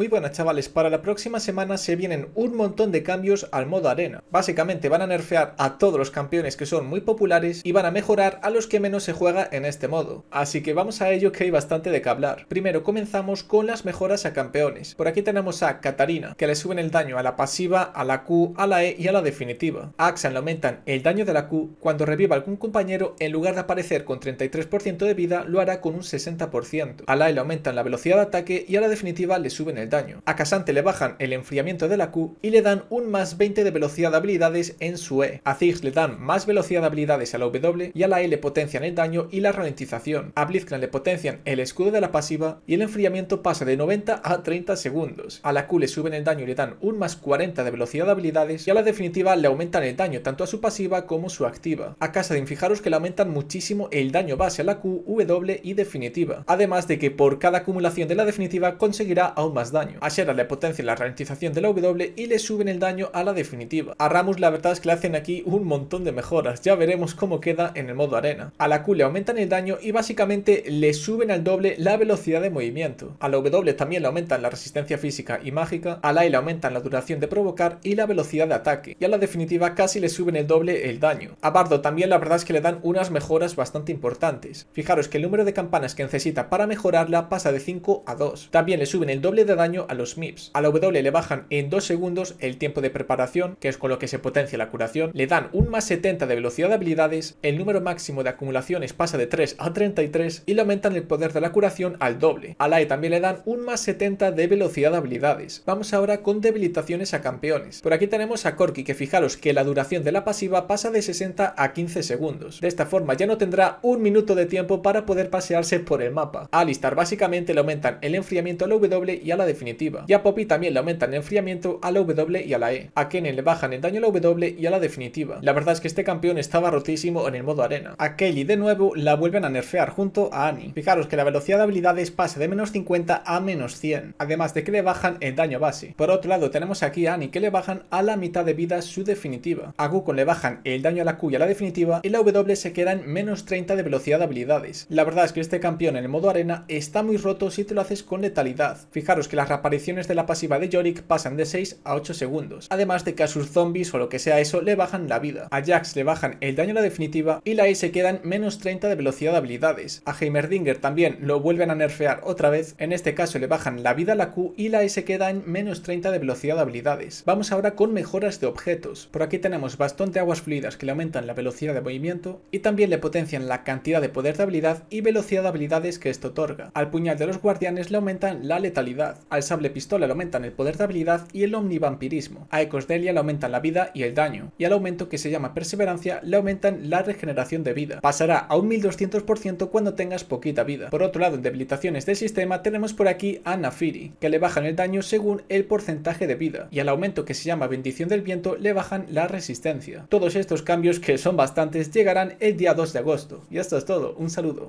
Muy buenas chavales, para la próxima semana se vienen un montón de cambios al modo arena. Básicamente van a nerfear a todos los campeones que son muy populares y van a mejorar a los que menos se juega en este modo. Así que vamos a ello que hay bastante de que hablar. Primero comenzamos con las mejoras a campeones. Por aquí tenemos a Katarina, que le suben el daño a la pasiva, a la Q, a la E y a la definitiva. A Axan le aumentan el daño de la Q, cuando reviva algún compañero en lugar de aparecer con 33% de vida lo hará con un 60%. A la E le aumentan la velocidad de ataque y a la definitiva le suben el daño. A Casante le bajan el enfriamiento de la Q y le dan un más 20 de velocidad de habilidades en su E. A Ziggs le dan más velocidad de habilidades a la W y a la E le potencian el daño y la ralentización. A Blitzcrank le potencian el escudo de la pasiva y el enfriamiento pasa de 90 a 30 segundos. A la Q le suben el daño y le dan un más 40 de velocidad de habilidades y a la definitiva le aumentan el daño tanto a su pasiva como su activa. A de fijaros que le aumentan muchísimo el daño base a la Q, W y definitiva. Además de que por cada acumulación de la definitiva conseguirá aún más daño. A Shera le potencian la ralentización de la W y le suben el daño a la definitiva. A Ramus la verdad es que le hacen aquí un montón de mejoras, ya veremos cómo queda en el modo arena. A la Q le aumentan el daño y básicamente le suben al doble la velocidad de movimiento. A la W también le aumentan la resistencia física y mágica, a la E le aumentan la duración de provocar y la velocidad de ataque, y a la definitiva casi le suben el doble el daño. A Bardo también la verdad es que le dan unas mejoras bastante importantes. Fijaros que el número de campanas que necesita para mejorarla pasa de 5 a 2. También le suben el doble de daño a los MIPS. A la W le bajan en 2 segundos el tiempo de preparación, que es con lo que se potencia la curación, le dan un más 70 de velocidad de habilidades, el número máximo de acumulaciones pasa de 3 a 33 y le aumentan el poder de la curación al doble. A la E también le dan un más 70 de velocidad de habilidades. Vamos ahora con debilitaciones a campeones. Por aquí tenemos a Corki, que fijaros que la duración de la pasiva pasa de 60 a 15 segundos. De esta forma ya no tendrá un minuto de tiempo para poder pasearse por el mapa. A Alistar básicamente le aumentan el enfriamiento a la W y a la definitiva. Y a Poppy también le aumentan el enfriamiento a la W y a la E. A Kennen le bajan el daño a la W y a la definitiva. La verdad es que este campeón estaba rotísimo en el modo arena. A Kelly de nuevo la vuelven a nerfear junto a Annie. Fijaros que la velocidad de habilidades pasa de menos 50 a menos 100, además de que le bajan el daño base. Por otro lado tenemos aquí a Annie que le bajan a la mitad de vida su definitiva. A Goku le bajan el daño a la Q y a la definitiva y la W se queda en menos 30 de velocidad de habilidades. La verdad es que este campeón en el modo arena está muy roto si te lo haces con letalidad. Fijaros que la las reapariciones de la pasiva de Yorick pasan de 6 a 8 segundos, además de que a sus zombies o lo que sea eso le bajan la vida. A Jax le bajan el daño a la definitiva y la E se quedan menos 30 de velocidad de habilidades. A Heimerdinger también lo vuelven a nerfear otra vez, en este caso le bajan la vida a la Q y la E se queda en menos 30 de velocidad de habilidades. Vamos ahora con mejoras de objetos. Por aquí tenemos bastón de aguas fluidas que le aumentan la velocidad de movimiento y también le potencian la cantidad de poder de habilidad y velocidad de habilidades que esto otorga. Al puñal de los guardianes le aumentan la letalidad al sable pistola le aumentan el poder de habilidad y el omnivampirismo, a Ecosdelia le aumentan la vida y el daño, y al aumento que se llama perseverancia le aumentan la regeneración de vida. Pasará a un 1200% cuando tengas poquita vida. Por otro lado, en debilitaciones del sistema tenemos por aquí a Nafiri, que le bajan el daño según el porcentaje de vida, y al aumento que se llama bendición del viento le bajan la resistencia. Todos estos cambios, que son bastantes, llegarán el día 2 de agosto. Y esto es todo, un saludo.